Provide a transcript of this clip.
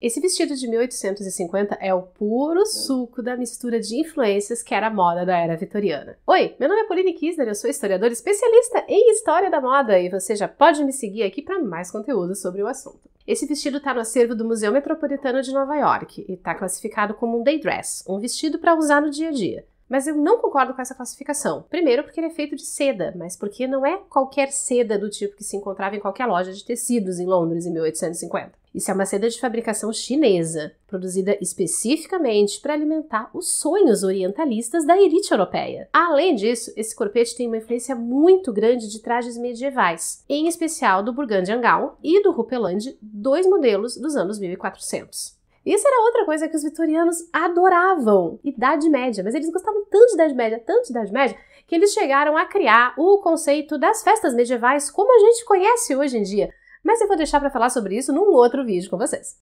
Esse vestido de 1850 é o puro suco da mistura de influências que era a moda da era vitoriana. Oi, meu nome é Pauline Kisner, eu sou historiadora especialista em história da moda e você já pode me seguir aqui para mais conteúdo sobre o assunto. Esse vestido está no acervo do Museu Metropolitano de Nova York e está classificado como um day dress, um vestido para usar no dia a dia. Mas eu não concordo com essa classificação. Primeiro, porque ele é feito de seda, mas porque não é qualquer seda do tipo que se encontrava em qualquer loja de tecidos em Londres em 1850. Isso é uma seda de fabricação chinesa, produzida especificamente para alimentar os sonhos orientalistas da elite europeia. Além disso, esse corpete tem uma influência muito grande de trajes medievais, em especial do Burgundian Gown e do Rupeland, dois modelos dos anos 1400. Isso era outra coisa que os vitorianos adoravam, Idade Média, mas eles gostavam tanto de Idade Média, tanto de Idade Média, que eles chegaram a criar o conceito das festas medievais como a gente conhece hoje em dia, mas eu vou deixar para falar sobre isso num outro vídeo com vocês.